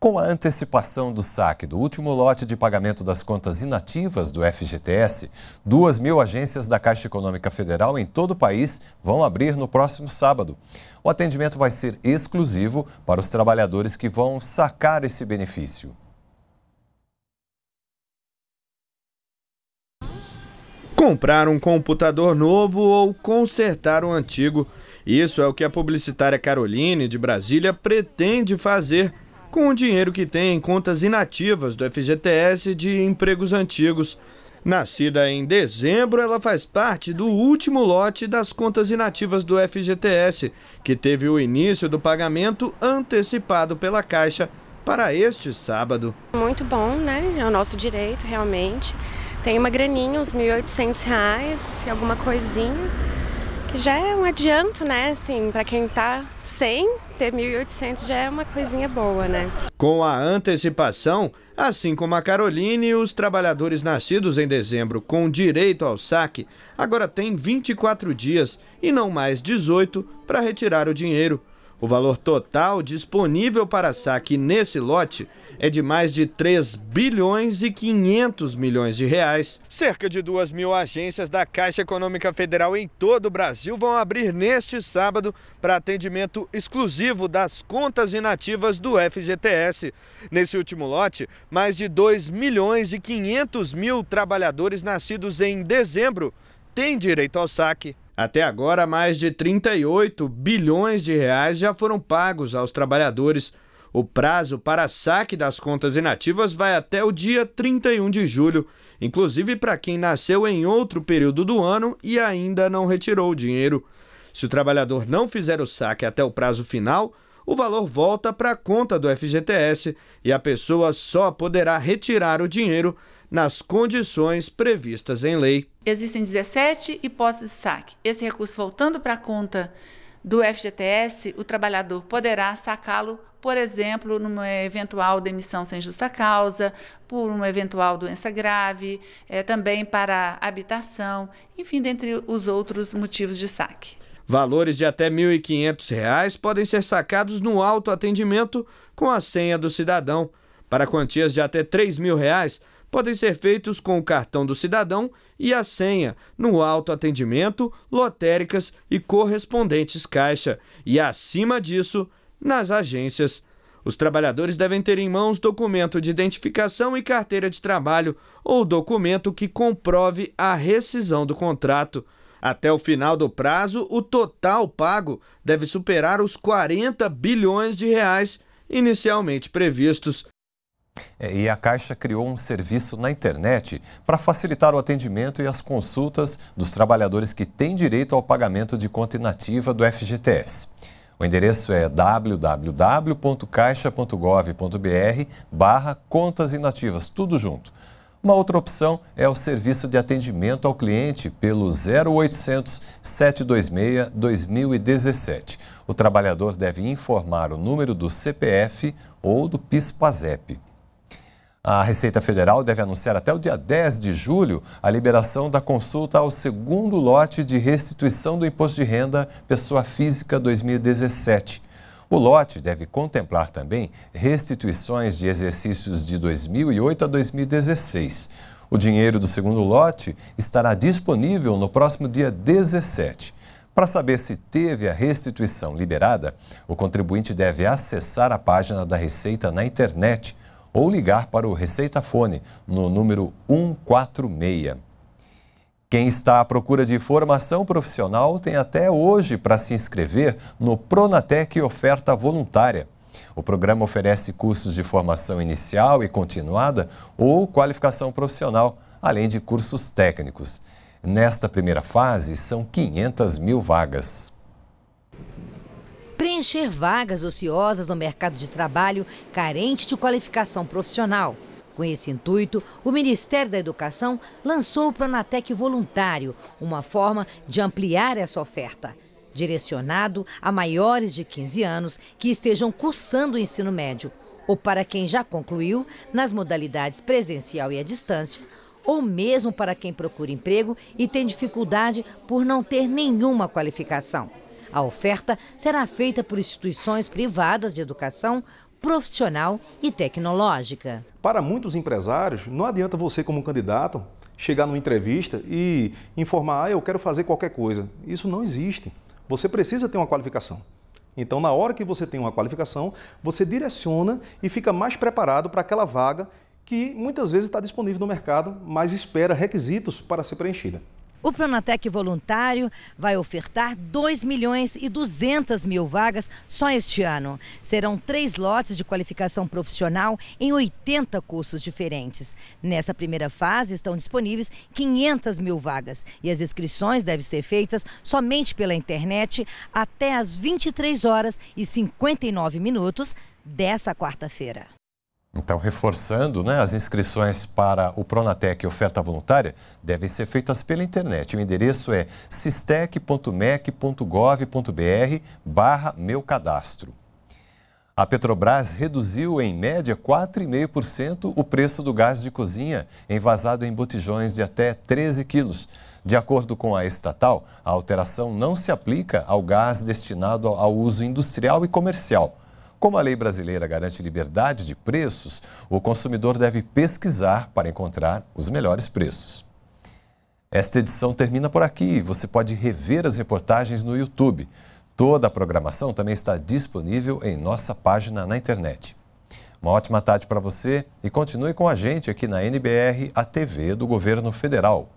Com a antecipação do saque do último lote de pagamento das contas inativas do FGTS, duas mil agências da Caixa Econômica Federal em todo o país vão abrir no próximo sábado. O atendimento vai ser exclusivo para os trabalhadores que vão sacar esse benefício. Comprar um computador novo ou consertar o um antigo. Isso é o que a publicitária Caroline, de Brasília, pretende fazer com o dinheiro que tem em contas inativas do FGTS de empregos antigos. Nascida em dezembro, ela faz parte do último lote das contas inativas do FGTS, que teve o início do pagamento antecipado pela Caixa para este sábado. Muito bom, né? É o nosso direito, realmente. Tem uma graninha, uns R$ 1.800 e alguma coisinha que já é um adianto, né? Assim, para quem tá sem ter 1.800 já é uma coisinha boa, né? Com a antecipação, assim como a Caroline, os trabalhadores nascidos em dezembro com direito ao saque agora têm 24 dias e não mais 18 para retirar o dinheiro. O valor total disponível para saque nesse lote é de mais de 3 bilhões e 500 milhões de reais. Cerca de 2 mil agências da Caixa Econômica Federal em todo o Brasil vão abrir neste sábado para atendimento exclusivo das contas inativas do FGTS. Nesse último lote, mais de 2 milhões e 500 mil trabalhadores nascidos em dezembro têm direito ao saque. Até agora, mais de 38 bilhões de reais já foram pagos aos trabalhadores. O prazo para saque das contas inativas vai até o dia 31 de julho, inclusive para quem nasceu em outro período do ano e ainda não retirou o dinheiro. Se o trabalhador não fizer o saque até o prazo final, o valor volta para a conta do FGTS e a pessoa só poderá retirar o dinheiro nas condições previstas em lei. Existem 17 hipóteses de saque. Esse recurso voltando para a conta do FGTS, o trabalhador poderá sacá-lo, por exemplo, numa eventual demissão sem justa causa, por uma eventual doença grave, é, também para habitação, enfim, dentre os outros motivos de saque. Valores de até R$ 1.500 podem ser sacados no autoatendimento com a senha do cidadão. Para quantias de até R$ reais podem ser feitos com o cartão do cidadão e a senha no autoatendimento, lotéricas e correspondentes caixa, e acima disso, nas agências. Os trabalhadores devem ter em mãos documento de identificação e carteira de trabalho ou documento que comprove a rescisão do contrato. Até o final do prazo, o total pago deve superar os 40 bilhões de reais inicialmente previstos. É, e a Caixa criou um serviço na internet para facilitar o atendimento e as consultas dos trabalhadores que têm direito ao pagamento de conta inativa do FGTS. O endereço é www.caixa.gov.br barra contas inativas, tudo junto. Uma outra opção é o serviço de atendimento ao cliente pelo 0800 726 2017. O trabalhador deve informar o número do CPF ou do PIS/PASEP. A Receita Federal deve anunciar até o dia 10 de julho a liberação da consulta ao segundo lote de restituição do imposto de renda pessoa física 2017. O lote deve contemplar também restituições de exercícios de 2008 a 2016. O dinheiro do segundo lote estará disponível no próximo dia 17. Para saber se teve a restituição liberada, o contribuinte deve acessar a página da Receita na internet ou ligar para o Receita Fone no número 146. Quem está à procura de formação profissional tem até hoje para se inscrever no Pronatec Oferta Voluntária. O programa oferece cursos de formação inicial e continuada ou qualificação profissional, além de cursos técnicos. Nesta primeira fase, são 500 mil vagas. Preencher vagas ociosas no mercado de trabalho carente de qualificação profissional com esse intuito, o Ministério da Educação lançou o Pronatec Voluntário, uma forma de ampliar essa oferta direcionado a maiores de 15 anos que estejam cursando o ensino médio, ou para quem já concluiu, nas modalidades presencial e à distância, ou mesmo para quem procura emprego e tem dificuldade por não ter nenhuma qualificação. A oferta será feita por instituições privadas de educação, profissional e tecnológica. Para muitos empresários, não adianta você, como candidato, chegar numa entrevista e informar: ah, eu quero fazer qualquer coisa. Isso não existe. Você precisa ter uma qualificação. Então, na hora que você tem uma qualificação, você direciona e fica mais preparado para aquela vaga que muitas vezes está disponível no mercado, mas espera requisitos para ser preenchida. O Pronatec Voluntário vai ofertar 2 milhões e 200 mil vagas só este ano. Serão três lotes de qualificação profissional em 80 cursos diferentes. Nessa primeira fase estão disponíveis 500 mil vagas e as inscrições devem ser feitas somente pela internet até às 23 horas e 59 minutos dessa quarta-feira. Então, reforçando, né, as inscrições para o Pronatec oferta voluntária devem ser feitas pela internet. O endereço é sistec.mec.gov.br barra meu cadastro. A Petrobras reduziu em média 4,5% o preço do gás de cozinha envasado em botijões de até 13 quilos. De acordo com a estatal, a alteração não se aplica ao gás destinado ao uso industrial e comercial. Como a lei brasileira garante liberdade de preços, o consumidor deve pesquisar para encontrar os melhores preços. Esta edição termina por aqui. Você pode rever as reportagens no YouTube. Toda a programação também está disponível em nossa página na internet. Uma ótima tarde para você e continue com a gente aqui na NBR, a TV do Governo Federal.